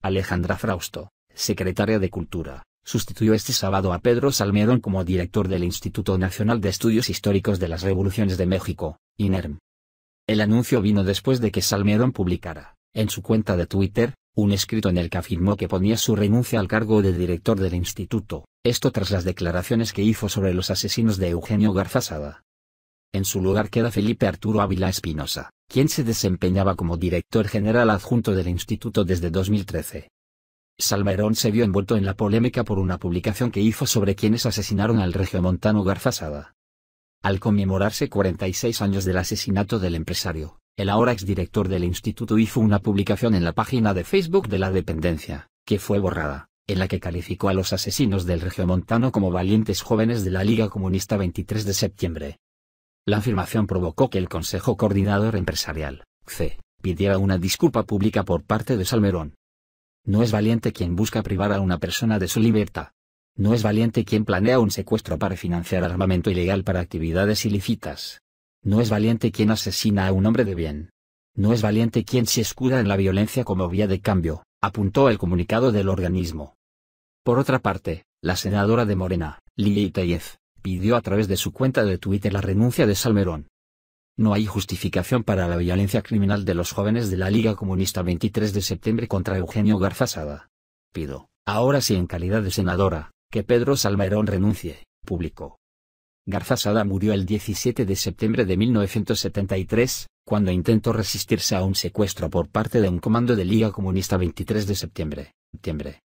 Alejandra Frausto, secretaria de Cultura, sustituyó este sábado a Pedro Salmerón como director del Instituto Nacional de Estudios Históricos de las Revoluciones de México, INERM. El anuncio vino después de que Salmerón publicara, en su cuenta de Twitter, un escrito en el que afirmó que ponía su renuncia al cargo de director del instituto, esto tras las declaraciones que hizo sobre los asesinos de Eugenio Sada. En su lugar queda Felipe Arturo Ávila Espinosa, quien se desempeñaba como director general adjunto del instituto desde 2013. Salmerón se vio envuelto en la polémica por una publicación que hizo sobre quienes asesinaron al regiomontano Garfasada. Al conmemorarse 46 años del asesinato del empresario, el ahora exdirector del instituto hizo una publicación en la página de Facebook de la dependencia, que fue borrada, en la que calificó a los asesinos del regiomontano como valientes jóvenes de la Liga Comunista 23 de septiembre, la afirmación provocó que el Consejo Coordinador Empresarial, C, pidiera una disculpa pública por parte de Salmerón. No es valiente quien busca privar a una persona de su libertad. No es valiente quien planea un secuestro para financiar armamento ilegal para actividades ilícitas. No es valiente quien asesina a un hombre de bien. No es valiente quien se escuda en la violencia como vía de cambio, apuntó el comunicado del organismo. Por otra parte, la senadora de Morena, Lili Tellez, pidió a través de su cuenta de Twitter la renuncia de Salmerón. No hay justificación para la violencia criminal de los jóvenes de la Liga Comunista 23 de septiembre contra Eugenio Garzazada. Pido, ahora sí en calidad de senadora, que Pedro Salmerón renuncie, publicó. Garzazada murió el 17 de septiembre de 1973, cuando intentó resistirse a un secuestro por parte de un comando de Liga Comunista 23 de septiembre. septiembre.